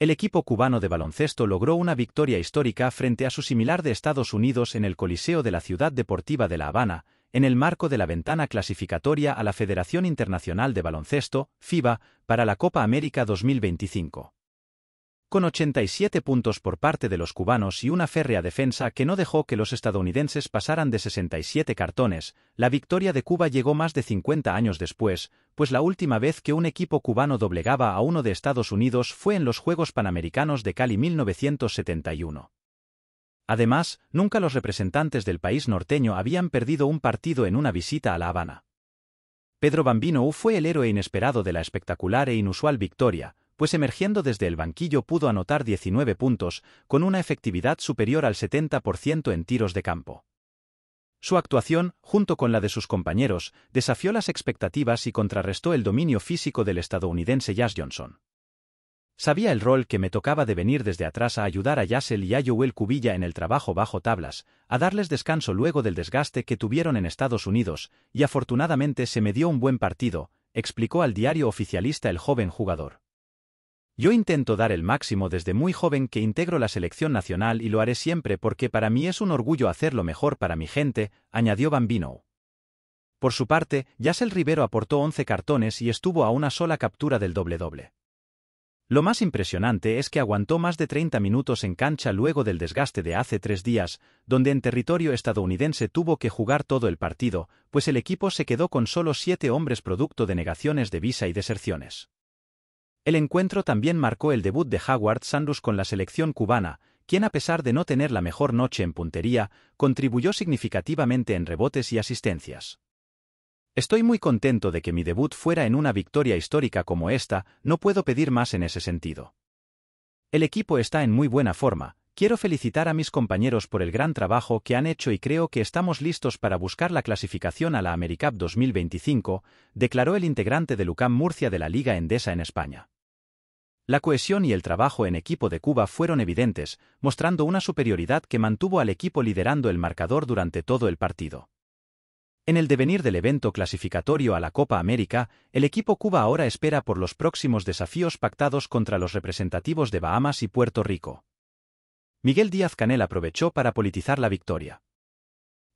el equipo cubano de baloncesto logró una victoria histórica frente a su similar de Estados Unidos en el Coliseo de la Ciudad Deportiva de La Habana, en el marco de la ventana clasificatoria a la Federación Internacional de Baloncesto, FIBA, para la Copa América 2025 con 87 puntos por parte de los cubanos y una férrea defensa que no dejó que los estadounidenses pasaran de 67 cartones, la victoria de Cuba llegó más de 50 años después, pues la última vez que un equipo cubano doblegaba a uno de Estados Unidos fue en los Juegos Panamericanos de Cali 1971. Además, nunca los representantes del país norteño habían perdido un partido en una visita a La Habana. Pedro Bambino fue el héroe inesperado de la espectacular e inusual victoria, pues emergiendo desde el banquillo pudo anotar 19 puntos, con una efectividad superior al 70% en tiros de campo. Su actuación, junto con la de sus compañeros, desafió las expectativas y contrarrestó el dominio físico del estadounidense Jazz Johnson. Sabía el rol que me tocaba de venir desde atrás a ayudar a Yassel y a Joel Cubilla en el trabajo bajo tablas, a darles descanso luego del desgaste que tuvieron en Estados Unidos, y afortunadamente se me dio un buen partido, explicó al diario oficialista el joven jugador. Yo intento dar el máximo desde muy joven que integro la selección nacional y lo haré siempre porque para mí es un orgullo hacer lo mejor para mi gente, añadió Bambino. Por su parte, Yasel Rivero aportó 11 cartones y estuvo a una sola captura del doble-doble. Lo más impresionante es que aguantó más de 30 minutos en cancha luego del desgaste de hace tres días, donde en territorio estadounidense tuvo que jugar todo el partido, pues el equipo se quedó con solo siete hombres producto de negaciones de visa y deserciones. El encuentro también marcó el debut de Howard Sandus con la selección cubana, quien a pesar de no tener la mejor noche en puntería, contribuyó significativamente en rebotes y asistencias. Estoy muy contento de que mi debut fuera en una victoria histórica como esta, no puedo pedir más en ese sentido. El equipo está en muy buena forma, quiero felicitar a mis compañeros por el gran trabajo que han hecho y creo que estamos listos para buscar la clasificación a la AmeriCup 2025, declaró el integrante de Lucam Murcia de la Liga Endesa en España. La cohesión y el trabajo en equipo de Cuba fueron evidentes, mostrando una superioridad que mantuvo al equipo liderando el marcador durante todo el partido. En el devenir del evento clasificatorio a la Copa América, el equipo Cuba ahora espera por los próximos desafíos pactados contra los representativos de Bahamas y Puerto Rico. Miguel Díaz Canel aprovechó para politizar la victoria.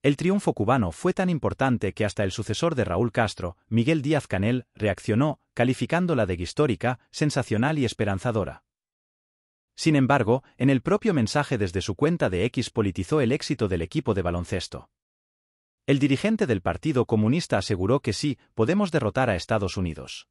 El triunfo cubano fue tan importante que hasta el sucesor de Raúl Castro, Miguel Díaz Canel, reaccionó, calificándola de histórica, sensacional y esperanzadora. Sin embargo, en el propio mensaje desde su cuenta de X politizó el éxito del equipo de baloncesto. El dirigente del Partido Comunista aseguró que sí, podemos derrotar a Estados Unidos.